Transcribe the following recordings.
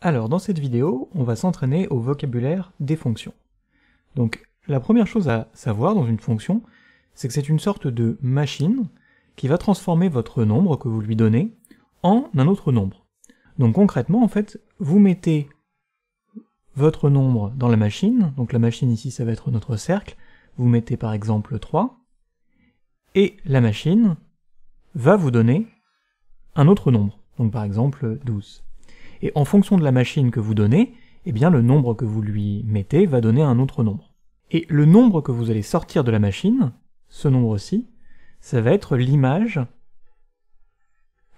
Alors dans cette vidéo, on va s'entraîner au vocabulaire des fonctions. Donc la première chose à savoir dans une fonction, c'est que c'est une sorte de machine qui va transformer votre nombre que vous lui donnez en un autre nombre. Donc concrètement, en fait, vous mettez votre nombre dans la machine, donc la machine ici ça va être notre cercle, vous mettez par exemple 3, et la machine va vous donner un autre nombre, donc par exemple 12 et en fonction de la machine que vous donnez, eh bien le nombre que vous lui mettez va donner un autre nombre. Et le nombre que vous allez sortir de la machine, ce nombre-ci, ça va être l'image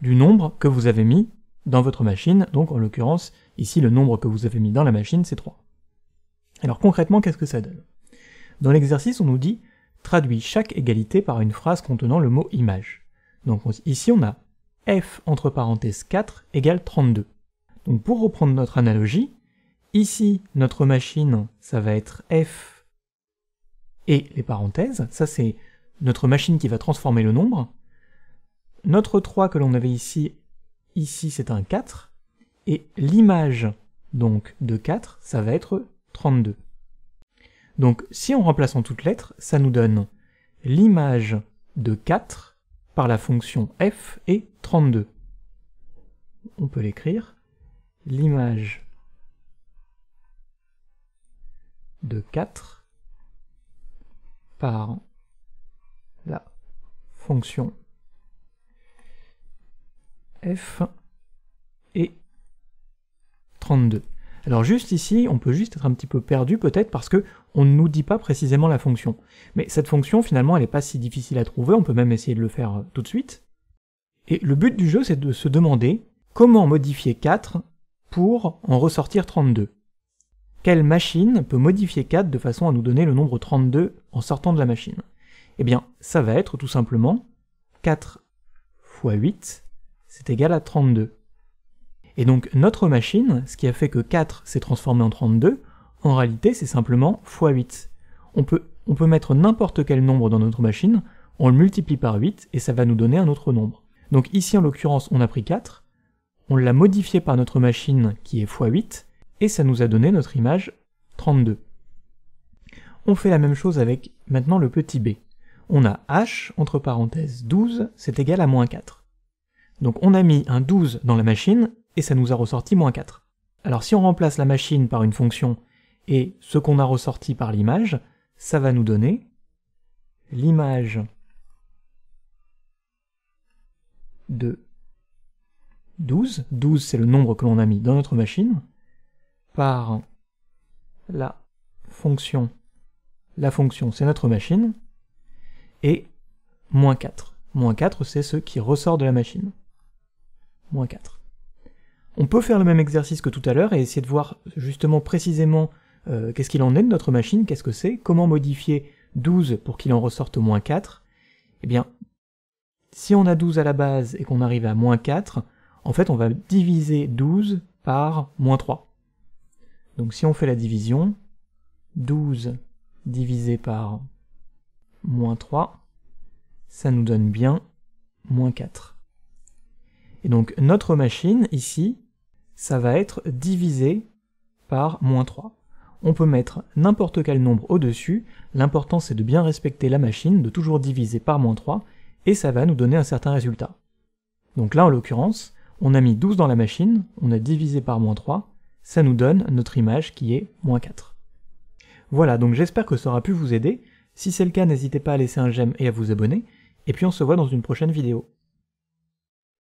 du nombre que vous avez mis dans votre machine, donc en l'occurrence, ici le nombre que vous avez mis dans la machine, c'est 3. Alors concrètement, qu'est-ce que ça donne Dans l'exercice, on nous dit « traduit chaque égalité par une phrase contenant le mot image ». Donc ici, on a f entre parenthèses 4 égale 32. Donc pour reprendre notre analogie, ici notre machine ça va être f et les parenthèses, ça c'est notre machine qui va transformer le nombre. Notre 3 que l'on avait ici, ici c'est un 4, et l'image donc de 4, ça va être 32. Donc si on remplace en toutes lettres, ça nous donne l'image de 4 par la fonction f et 32. On peut l'écrire l'image de 4 par la fonction f et 32. Alors juste ici, on peut juste être un petit peu perdu peut-être parce que on ne nous dit pas précisément la fonction. Mais cette fonction, finalement, elle n'est pas si difficile à trouver, on peut même essayer de le faire euh, tout de suite. Et le but du jeu, c'est de se demander comment modifier 4 pour en ressortir 32. Quelle machine peut modifier 4 de façon à nous donner le nombre 32 en sortant de la machine Eh bien, ça va être tout simplement 4 x 8, c'est égal à 32. Et donc notre machine, ce qui a fait que 4 s'est transformé en 32, en réalité c'est simplement x 8. On peut, on peut mettre n'importe quel nombre dans notre machine, on le multiplie par 8 et ça va nous donner un autre nombre. Donc ici en l'occurrence on a pris 4, on l'a modifié par notre machine qui est x8, et ça nous a donné notre image 32. On fait la même chose avec maintenant le petit b. On a h, entre parenthèses, 12, c'est égal à moins 4. Donc on a mis un 12 dans la machine, et ça nous a ressorti moins 4. Alors si on remplace la machine par une fonction, et ce qu'on a ressorti par l'image, ça va nous donner l'image de 12, 12 c'est le nombre que l'on a mis dans notre machine, par la fonction, la fonction c'est notre machine, et moins 4. Moins 4 c'est ce qui ressort de la machine. Moins 4. On peut faire le même exercice que tout à l'heure et essayer de voir justement précisément euh, qu'est-ce qu'il en est de notre machine, qu'est-ce que c'est, comment modifier 12 pour qu'il en ressorte moins 4. Eh bien, si on a 12 à la base et qu'on arrive à moins 4, en fait on va diviser 12 par moins 3. Donc si on fait la division, 12 divisé par moins 3, ça nous donne bien moins 4. Et donc notre machine, ici, ça va être divisé par moins 3. On peut mettre n'importe quel nombre au-dessus, l'important c'est de bien respecter la machine, de toujours diviser par moins 3, et ça va nous donner un certain résultat. Donc là, en l'occurrence, on a mis 12 dans la machine, on a divisé par moins 3, ça nous donne notre image qui est moins 4. Voilà, donc j'espère que ça aura pu vous aider. Si c'est le cas, n'hésitez pas à laisser un j'aime et à vous abonner, et puis on se voit dans une prochaine vidéo.